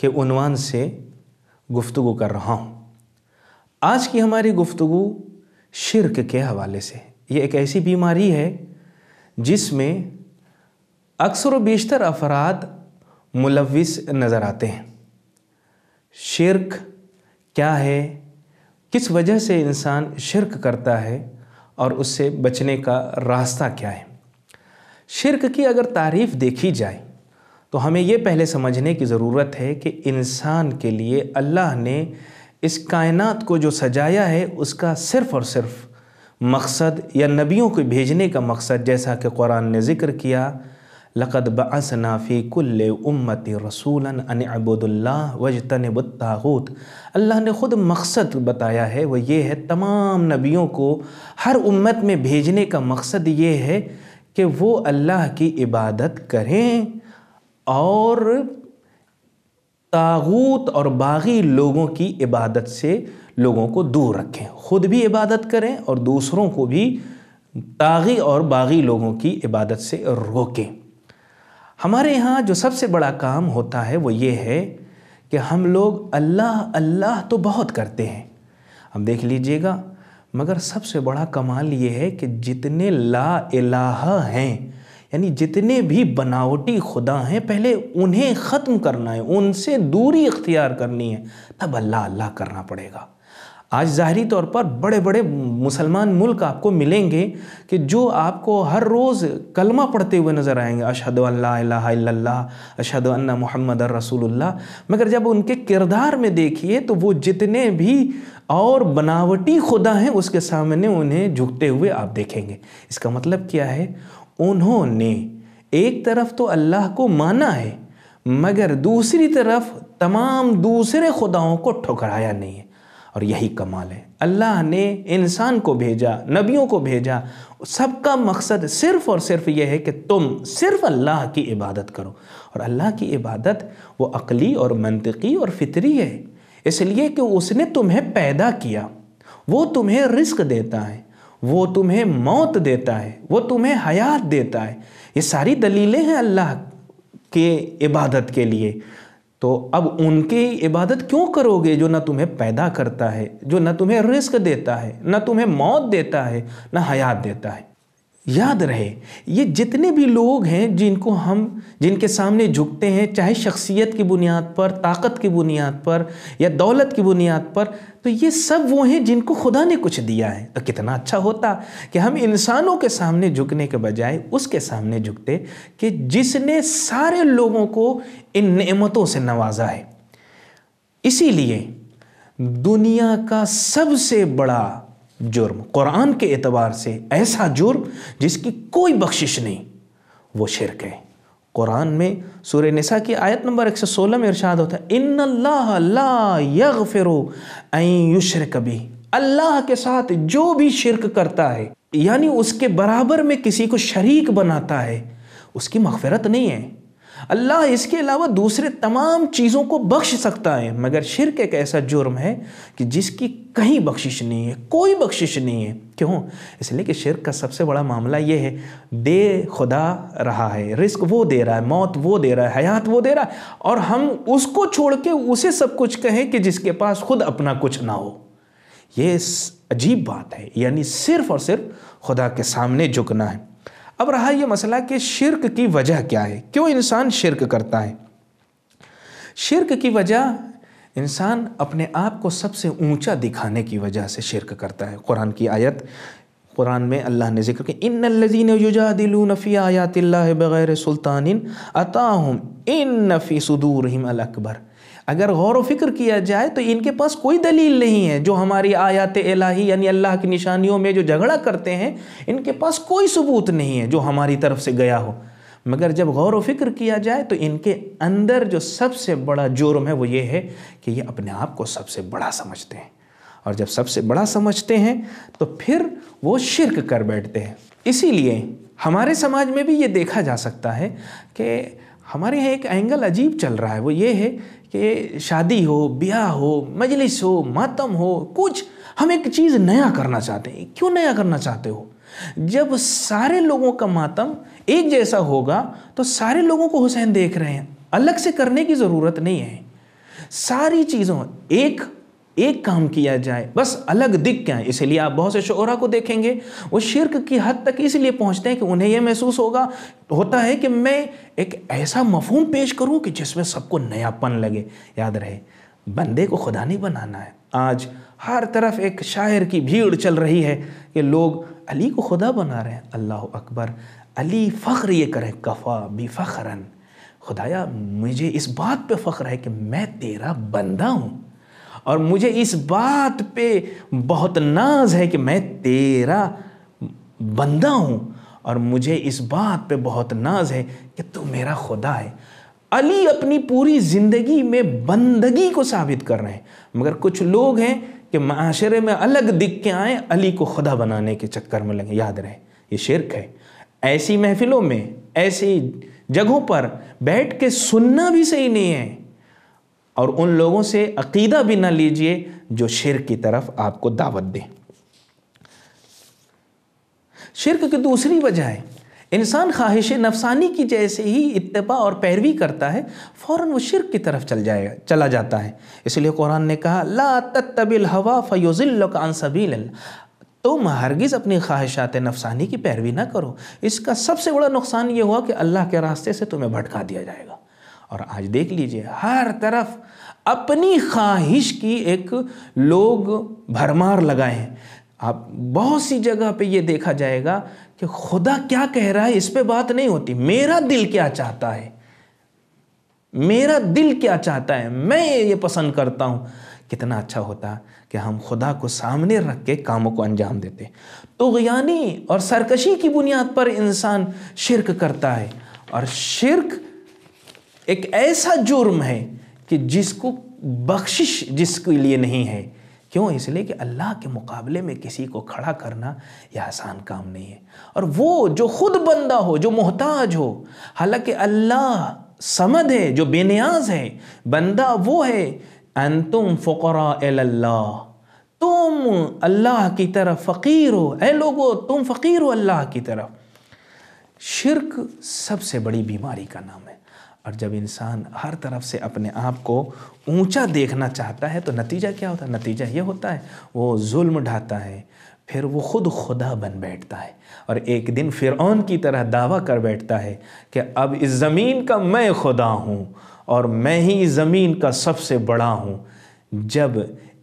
के उनवान से गुफ्तु कर रहा हूँ आज की हमारी गुफ्तु शिरक के हवाले से ये एक ऐसी बीमारी है जिसमें अक्सर बेशतर अफराद मुलविस नज़र आते हैं शिरक क्या है किस वजह से इंसान शिरक करता है और उससे बचने का रास्ता क्या है शिरक की अगर तारीफ़ देखी जाए तो हमें ये पहले समझने की ज़रूरत है कि इंसान के लिए अल्लाह ने इस कायनात को जो सजाया है उसका सिर्फ़ और सिर्फ मकसद या नबियों को भेजने का मकसद जैसा कि कुरान ने ज़िक्र किया लक़द बसनाफ़ी कुल्ल उम्मत रसूला अनबुदुल्ला वजतनबताहूत अल्लाह ने ख़ुद मकसद बताया है वह ये है तमाम नबियों को हर उम्मत में भेजने का मकसद ये है कि वो अल्लाह की इबादत करें और तागूत और बागी लोगों की इबादत से लोगों को दूर रखें खुद भी इबादत करें और दूसरों को भी तागी और बागी लोगों की इबादत से रोकें हमारे यहाँ जो सबसे बड़ा काम होता है वो ये है कि हम लोग अल्लाह अल्लाह तो बहुत करते हैं हम देख लीजिएगा मगर सबसे बड़ा कमाल ये है कि जितने ला इलाहा हैं यानी जितने भी बनावटी खुदा हैं पहले उन्हें ख़त्म करना है उनसे दूरी इख्तियार करनी है तब अल्लाह अल्लाह करना पड़ेगा आज ज़ाहरी तौर पर बड़े बड़े मुसलमान मुल्क आपको मिलेंगे कि जो आपको हर रोज़ कलमा पढ़ते हुए नज़र आएंगे अशद अल्ला अशद अन्ना मोहम्मद रसूलुल्लाह मगर जब उनके किरदार में देखिए तो वो जितने भी और बनावटी खुदा हैं उसके सामने उन्हें झुकते हुए आप देखेंगे इसका मतलब क्या है उन्होंने एक तरफ तो अल्लाह को माना है मगर दूसरी तरफ तमाम दूसरे खुदाओं को ठुकराया नहीं है और यही कमाल है अल्लाह ने इंसान को भेजा नबियों को भेजा सबका मकसद सिर्फ़ और सिर्फ यह है कि तुम सिर्फ अल्लाह की इबादत करो और अल्लाह की इबादत वो अकली और मनतकी और फितरी है इसलिए कि उसने तुम्हें पैदा किया वो तुम्हें रिस्क देता है वो तुम्हें मौत देता है वो तुम्हें हयात देता है ये सारी दलीलें हैं अल्लाह के इबादत के लिए तो अब उनकी इबादत क्यों करोगे जो ना तुम्हें पैदा करता है जो ना तुम्हें रिस्क देता है ना तुम्हें मौत देता है ना हयात देता है याद रहे ये जितने भी लोग हैं जिनको हम जिनके सामने झुकते हैं चाहे शख्सियत की बुनियाद पर ताकत की बुनियाद पर या दौलत की बुनियाद पर तो ये सब वो हैं जिनको खुदा ने कुछ दिया है तो कितना अच्छा होता कि हम इंसानों के सामने झुकने के बजाय उसके सामने झुकते कि जिसने सारे लोगों को इन नेमतों से नवाजा है इसीलिए दुनिया का सबसे बड़ा जुर्म कुरान के एतबार से ऐसा जुर्म जिसकी कोई बख्शिश नहीं वो शिरक है कुरान में सूर्य नसा की आयत नंबर 116 में इरशाद होता है इन अल्लाह फिरो कभी अल्लाह के साथ जो भी शिरक करता है यानी उसके बराबर में किसी को शरीक बनाता है उसकी मगफरत नहीं है अल्लाह इसके अलावा दूसरे तमाम चीज़ों को बख्श सकता है मगर शिरक एक ऐसा जुर्म है कि जिसकी कहीं बख्शिश नहीं है कोई बख्शिश नहीं है क्यों इसलिए कि शिरक का सबसे बड़ा मामला ये है दे खुदा रहा है रिस्क वो दे रहा है मौत वो दे रहा है हयात वो दे रहा है और हम उसको छोड़ के उसे सब कुछ कहें कि जिसके पास खुद अपना कुछ ना हो ये अजीब बात है यानी सिर्फ और सिर्फ खुदा के सामने झुकना है अब रहा यह मसला कि शिरक की वजह क्या है क्यों इंसान शिरक करता है शिरक की वजह इंसान अपने आप को सबसे ऊंचा दिखाने की वजह से शिरक करता है कुरान की आयत कुरान में अल्लाह ने जिक्र किया इन लजीन युजा दिलू नफ़ी आयात बग़ैर सुल्तान अताहम इन नफ़ी सदूरहिम अल अकबर अगर गौर फिक्र किया जाए तो इनके पास कोई दलील नहीं है जो हमारी आयात इलाही यानी अल्लाह की निशानियों में जो झगड़ा करते हैं इनके पास कोई सबूत नहीं है जो हमारी तरफ से गया हो मगर जब गौर फिक्र किया जाए तो इनके अंदर जो सबसे बड़ा जुर्म है वो ये है कि ये अपने आप को सबसे बड़ा समझते हैं और जब सबसे बड़ा समझते हैं तो फिर वो शिरक कर बैठते हैं इसीलिए हमारे समाज में भी ये देखा जा सकता है कि हमारे यहाँ एक एंगल अजीब चल रहा है वो ये है कि शादी हो ब्याह हो मजलिस हो मातम हो कुछ हम एक चीज़ नया करना चाहते हैं क्यों नया करना चाहते हो जब सारे लोगों का मातम एक जैसा होगा तो सारे लोगों को हुसैन देख रहे हैं अलग से करने की ज़रूरत नहीं है सारी चीज़ों एक एक काम किया जाए बस अलग दिख क्या है इसलिए आप बहुत से शोरा को देखेंगे वो शिरक की हद तक इसलिए पहुंचते हैं कि उन्हें यह महसूस होगा होता है कि मैं एक ऐसा मफहम पेश करूं कि जिसमें सबको नयापन लगे याद रहे बंदे को खुदा नहीं बनाना है आज हर तरफ एक शायर की भीड़ चल रही है कि लोग अली को खुदा बना रहे हैं अल्लाह अकबर अली फ़ख्र ये करें कफ़ा बी फ़ख्रन खुदाया मुझे इस बात पे फ़ख्र है कि मैं तेरा बंदा हूँ और मुझे इस बात पे बहुत नाज है कि मैं तेरा बंदा हूँ और मुझे इस बात पे बहुत नाज है कि तू मेरा खुदा है अली अपनी पूरी ज़िंदगी में बंदगी को साबित कर रहे हैं मगर कुछ लोग हैं कि माशरे में अलग दिख के आए अली को खुदा बनाने के चक्कर में लगे याद रहे ये शिरक है ऐसी महफिलों में ऐसी जगहों पर बैठ के सुनना भी सही नहीं है और उन लोगों से अकीदा भी ना लीजिए जो शिर की तरफ आपको दावत दें शिरक की दूसरी वजह है इंसान ख्वाहिश नफसानी की जैसे ही इतबा और पैरवी करता है फ़ौर वो शिरक की तरफ चल जाएगा चला जाता है इसलिए कुरान ने कहा ला तबिल हवा फ़योज़िल्लान तुम हरगिज़ अपनी ख्वाहिशात नफसानी की पैरवी ना करो इसका सबसे बड़ा नुकसान ये हुआ कि अल्लाह के रास्ते से तुम्हें भटका दिया जाएगा और आज देख लीजिए हर तरफ अपनी ख्वाहिश की एक लोग भरमार लगाए हैं आप बहुत सी जगह पे ये देखा जाएगा कि खुदा क्या कह रहा है इस पे बात नहीं होती मेरा दिल क्या चाहता है मेरा दिल क्या चाहता है मैं ये पसंद करता हूँ कितना अच्छा होता कि हम खुदा को सामने रख के कामों को अंजाम देते तो यानी और सरकशी की बुनियाद पर इंसान शिरक करता है और शिरक एक ऐसा जुर्म है कि जिसको बख्शिश जिसके लिए नहीं है क्यों इसलिए कि अल्लाह के मुकाबले में किसी को खड़ा करना यह आसान काम नहीं है और वो जो खुद बंदा हो जो मोहताज हो हालांकि अल्लाह समद है जो बेनियाज है बंदा वो है अनतुम फ़ुकरा अल्लाह तुम अल्लाह की तरफ फ़कीर हो ए लोगो तुम फ़कीर हो अल्लाह की तरफ शिरक सबसे बड़ी बीमारी का नाम है और जब इंसान हर तरफ से अपने आप को ऊंचा देखना चाहता है तो नतीजा क्या होता है नतीजा ये होता है वो जुल्म ढाता है फिर वो खुद खुदा बन बैठता है और एक दिन फ़िरौन की तरह दावा कर बैठता है कि अब इस ज़मीन का मैं खुदा हूँ और मैं ही इस ज़मीन का सबसे बड़ा हूँ जब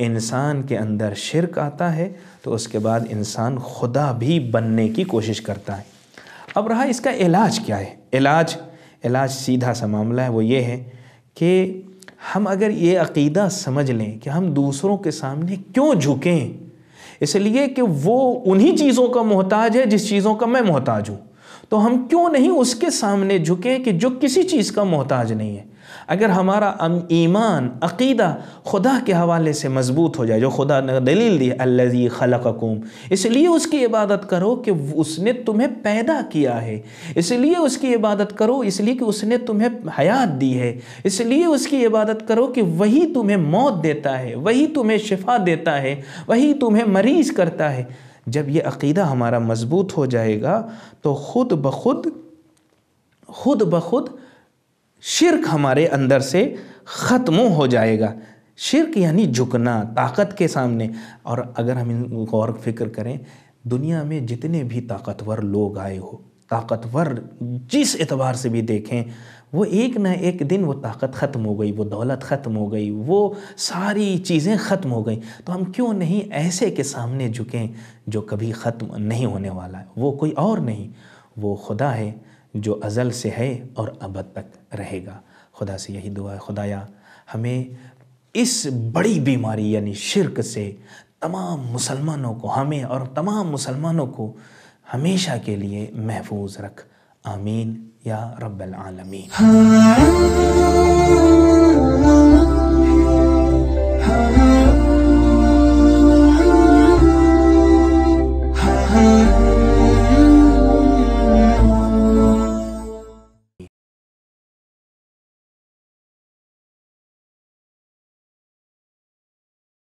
इंसान के अंदर शिरक आता है तो उसके बाद इंसान खुदा भी बनने की कोशिश करता है अब रहा इसका इलाज क्या है इलाज इलाज सीधा सा मामला है वो ये है कि हम अगर ये अकीदा समझ लें कि हम दूसरों के सामने क्यों झुकें इसलिए कि वो उन्हीं चीज़ों का मोहताज है जिस चीज़ों का मैं मोहताज हूँ तो हम क्यों नहीं उसके सामने झुकें कि जो किसी चीज़ का मोहताज नहीं है अगर हमारा ईमान अकीदा खुदा के हवाले से मजबूत हो जाए जो खुदा ने दलील दी अल्लाजी खलकुम इसलिए उसकी इबादत करो कि उसने तुम्हें पैदा किया है इसलिए उसकी इबादत करो इसलिए कि उसने तुम्हें हयात दी है इसलिए उसकी इबादत करो कि वही तुम्हें मौत देता है वही तुम्हें शिफा देता है वही तुम्हें मरीज करता है जब ये अकीदा हमारा मजबूत हो जाएगा तो ख़ुद ब खुद खुद ब खुद शिरक हमारे अंदर से ख़त्म हो जाएगा शिरक यानी झुकना ताकत के सामने और अगर हम इन गौर फिक्र करें दुनिया में जितने भी ताकतवर लोग आए हो ताकतवर जिस एतबार से भी देखें वो एक ना एक दिन वो ताकत ख़त्म हो गई वो दौलत ख़त्म हो गई वो सारी चीज़ें ख़त्म हो गई तो हम क्यों नहीं ऐसे के सामने झुकें जो कभी ख़त्म नहीं होने वाला है वो कोई और नहीं वो खुदा है जो अज़ल से है और अबद तक रहेगा खुदा से यही दुआ है खुदाया हमें इस बड़ी बीमारी यानी शिरक से तमाम मुसलमानों को हमें और तमाम मुसलमानों को हमेशा के लिए महफूज रख आमीन या रब्बल आलमीन हाँ।